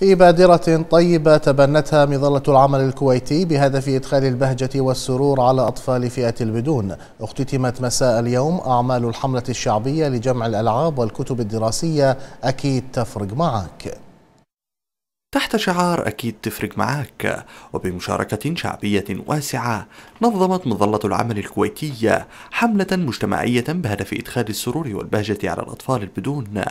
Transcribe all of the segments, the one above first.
في بادرة طيبة تبنتها مظلة العمل الكويتي بهدف إدخال البهجة والسرور على أطفال فئة البدون اختتمت مساء اليوم أعمال الحملة الشعبية لجمع الألعاب والكتب الدراسية أكيد تفرق معك تحت شعار أكيد تفرق معاك وبمشاركة شعبية واسعة نظمت مظلة العمل الكويتية حملة مجتمعية بهدف إدخال السرور والبهجة على الأطفال البدون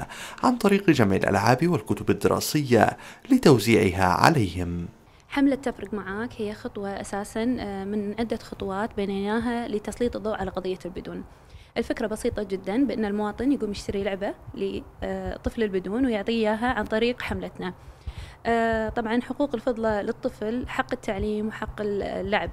عن طريق جمع الألعاب والكتب الدراسية لتوزيعها عليهم حملة تفرق معاك هي خطوة أساسا آه، من عدة خطوات بنيناها لتسليط الضوء على قضية البدون الفكرة بسيطة جدا بأن المواطن يقوم يشتري لعبة لطفل البدون ويعطيه إياها عن طريق حملتنا آه، طبعا حقوق الفضلة للطفل حق التعليم وحق اللعب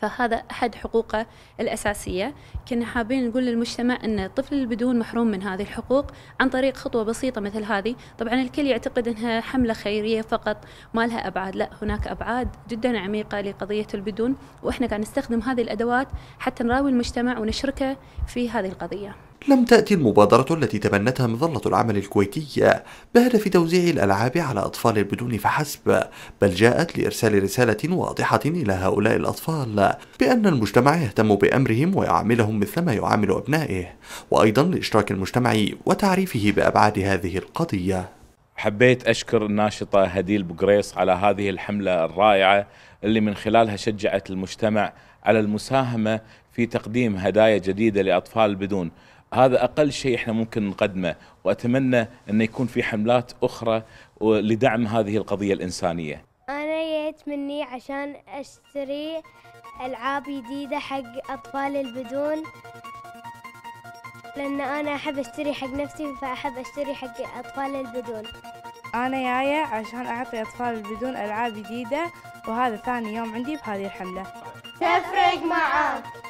فهذا أحد حقوقه الأساسية كنا حابين نقول للمجتمع أن الطفل البدون محروم من هذه الحقوق عن طريق خطوة بسيطة مثل هذه طبعا الكل يعتقد أنها حملة خيرية فقط ما لها أبعاد لا هناك أبعاد جدا عميقة لقضية البدون وإحنا قاعد نستخدم هذه الأدوات حتى نراوي المجتمع ونشركه في هذه القضية لم تأتي المبادرة التي تبنتها مظلة العمل الكويتية بهدف توزيع الألعاب على أطفال بدون فحسب، بل جاءت لإرسال رسالة واضحة إلى هؤلاء الأطفال بأن المجتمع يهتم بأمرهم ويعاملهم مثلما يعامل أبنائه، وأيضا لإشراك المجتمع وتعريفه بأبعاد هذه القضية. حبيت أشكر الناشطة هديل بقريص على هذه الحملة الرائعة اللي من خلالها شجعت المجتمع على المساهمة في تقديم هدايا جديدة لأطفال البدون هذا اقل شيء احنا ممكن نقدمه واتمنى انه يكون في حملات اخرى لدعم هذه القضيه الانسانيه. انا جيت مني عشان اشتري العاب جديده حق اطفال البدون لان انا احب اشتري حق نفسي فاحب اشتري حق اطفال البدون. انا جايه عشان اعطي اطفال البدون العاب جديده وهذا ثاني يوم عندي بهذه الحمله. تفرق معاك.